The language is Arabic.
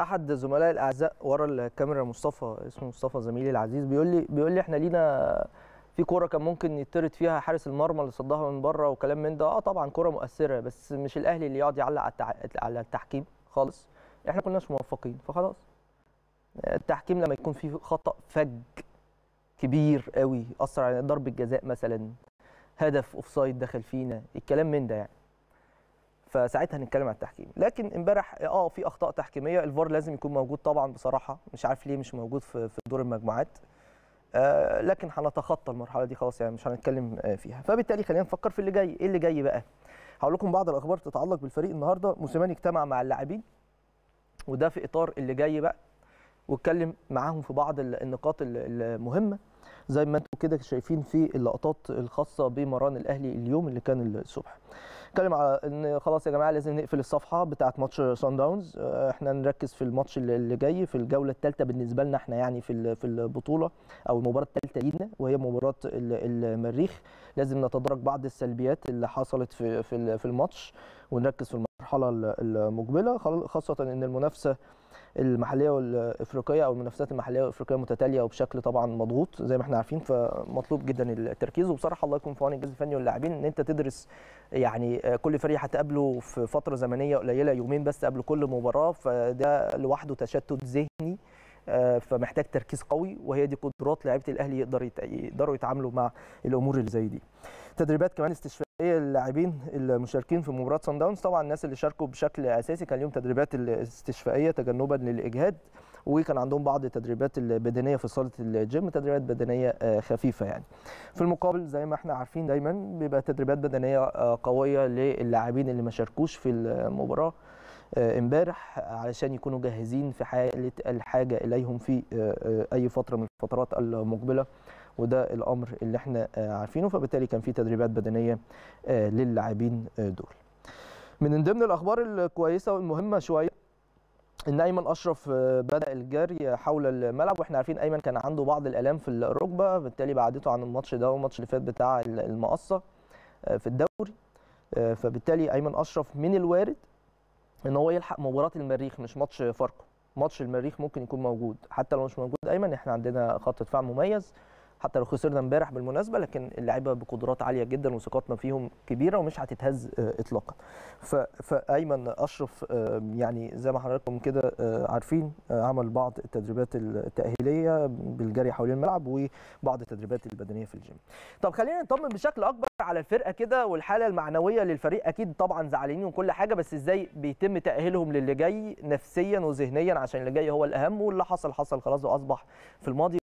احد زملاء الاعزاء ورا الكاميرا مصطفى اسمه مصطفى زميلي العزيز بيقول لي بيقول لي احنا لينا في كوره كان ممكن يطرد فيها حارس المرمى اللي صدها من بره وكلام من ده اه طبعا كوره مؤثره بس مش الاهلي اللي يقعد يعلق على, على التحكيم خالص احنا كناش موفقين فخلاص التحكيم لما يكون في خطا فج كبير قوي اثر على ضربه جزاء مثلا هدف اوفسايد دخل فينا الكلام من ده يعني فساعتها هنتكلم على التحكيم لكن امبارح اه في اخطاء تحكيميه الفار لازم يكون موجود طبعا بصراحه مش عارف ليه مش موجود في في دور المجموعات آه لكن هنتخطى المرحله دي خلاص يعني مش هنتكلم آه فيها فبالتالي خلينا نفكر في اللي جاي ايه اللي جاي بقى هقول لكم بعض الاخبار تتعلق بالفريق النهارده موسيماني اجتمع مع اللاعبين وده في اطار اللي جاي بقى واتكلم معاهم في بعض النقاط المهمه زي ما انتم كده شايفين في اللقطات الخاصه بمران الاهلي اليوم اللي كان الصبح اتكلم على ان خلاص يا جماعه لازم نقفل الصفحه بتاعه ماتش سان آه، داونز احنا نركز في الماتش اللي جاي في الجوله الثالثه بالنسبه لنا احنا يعني في في البطوله او المباراه الثالثه لينا وهي مباراه المريخ لازم نتدرج بعض السلبيات اللي حصلت في في الماتش ونركز في الماتش المرحله المقبله خاصه ان المنافسه المحليه والافريقيه او المنافسات المحليه والافريقيه متتاليه وبشكل طبعا مضغوط زي ما احنا عارفين فمطلوب جدا التركيز وبصراحه الله يكون في عون الجهاز الفني واللاعبين ان انت تدرس يعني كل فريق هتقابله في فتره زمنيه قليله يومين بس قبل كل مباراه فده لوحده تشتت ذهني آه، فمحتاج تركيز قوي وهي دي قدرات لعيبه الاهلي يقدروا يقدروا يتعاملوا مع الامور اللي زي دي تدريبات كمان استشفاء ايه اللاعبين المشاركين في مباراه صن داونز طبعا الناس اللي شاركوا بشكل اساسي كان ليهم تدريبات الاستشفائيه تجنبا للاجهاد وكان عندهم بعض التدريبات البدنيه في صاله الجيم تدريبات بدنيه آه، خفيفه يعني في المقابل زي ما احنا عارفين دايما بيبقى تدريبات بدنيه آه، قويه للاعبين اللي ما شاركوش في المباراه آه، امبارح علشان يكونوا جاهزين في حاله الحاجه اليهم في اي فتره من الفترات المقبله وده الامر اللي احنا آه، عارفينه فبالتالي كان في تدريبات بدنيه آه، للاعبين آه، دول من ضمن الاخبار الكويسه والمهمه شويه ان ايمن اشرف بدا الجري حول الملعب واحنا عارفين ايمن كان عنده بعض الالام في الركبه بالتالي بعدته عن الماتش ده والماتش اللي فات بتاع المقصه في الدوري فبالتالي ايمن اشرف من الوارد ان هو يلحق مباراه المريخ مش ماتش فاركو ماتش المريخ ممكن يكون موجود حتى لو مش موجود ايمن احنا عندنا خط دفاع مميز حتى لو خسرنا امبارح بالمناسبه لكن اللعيبه بقدرات عاليه جدا وثقتنا فيهم كبيره ومش هتتهز آه، اطلاقا فايمن اشرف آه، يعني زي ما حضراتكم كده آه، عارفين عمل بعض التدريبات التاهيليه بالجري حوالين الملعب وبعض التدريبات البدنيه في الجيم طب خلينا نطمن بشكل اكبر على الفرقه كده والحاله المعنويه للفريق اكيد طبعا زعلانين وكل حاجه بس ازاي بيتم تاهيلهم للي جاي نفسيا وذهنيا عشان اللي جاي هو الاهم واللي حصل حصل خلاص واصبح في الماضي